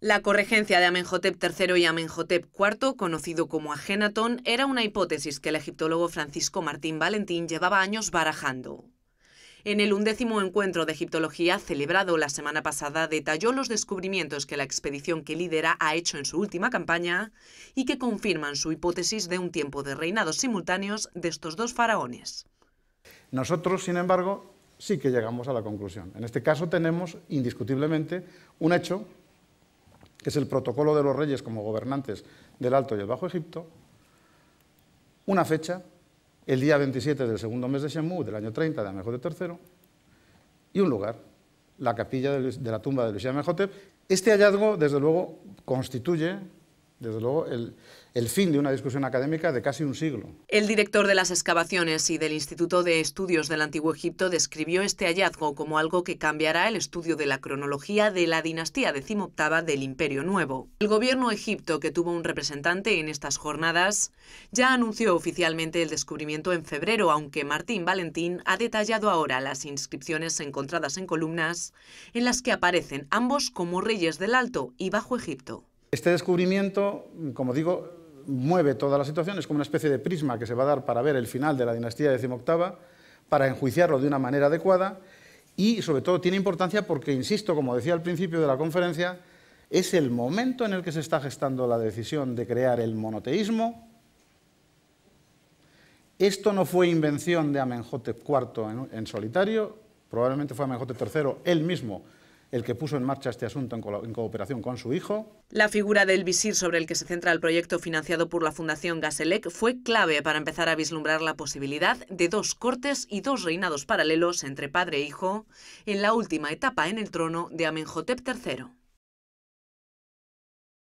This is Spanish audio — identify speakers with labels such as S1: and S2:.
S1: La corregencia de Amenhotep III y Amenhotep IV, conocido como Agenatón, era una hipótesis que el egiptólogo Francisco Martín Valentín llevaba años barajando. En el undécimo encuentro de egiptología celebrado la semana pasada detalló los descubrimientos que la expedición que lidera ha hecho en su última campaña y que confirman su hipótesis de un tiempo de reinados simultáneos de estos dos faraones.
S2: Nosotros, sin embargo, sí que llegamos a la conclusión. En este caso tenemos indiscutiblemente un hecho es el protocolo de los reyes como gobernantes del Alto y el Bajo Egipto, una fecha, el día 27 del segundo mes de Shemú, del año 30 de de III, y un lugar, la capilla de la tumba de Luis Amejotep. Este hallazgo, desde luego, constituye desde luego, el, fin de una discusión académica de casi un siglo.
S1: El director de las excavaciones y del Instituto de Estudios del Antiguo Egipto describió este hallazgo como algo que cambiará el estudio de la cronología de la dinastía decimoctava del Imperio Nuevo. El gobierno egipto, que tuvo un representante en estas jornadas, ya anunció oficialmente el descubrimiento en febrero, aunque Martín Valentín ha detallado ahora las inscripciones encontradas en columnas en las que aparecen ambos como reyes del Alto y Bajo Egipto.
S2: Este descubrimiento, como digo, mueve toda la situación, es como una especie de prisma que se va a dar para ver el final de la dinastía XVIII, para enjuiciarlo de una manera adecuada y, sobre todo, tiene importancia porque, insisto, como decía al principio de la conferencia, es el momento en el que se está gestando la decisión de crear el monoteísmo. Esto no fue invención de Amenjote IV en, solitario, probablemente fue Amenjote III él mismo el que puso en marcha este asunto en, cooperación con su hijo.
S1: La figura del visir sobre el que se centra el proyecto financiado por la Fundación Gaselec fue clave para empezar a vislumbrar la posibilidad de dos cortes y dos reinados paralelos entre padre e hijo en la última etapa en el trono de Amenhotep III.